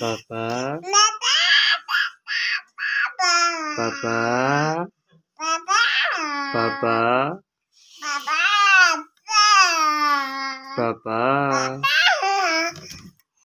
Papa. Papa. Papa. Papa. Papa. papa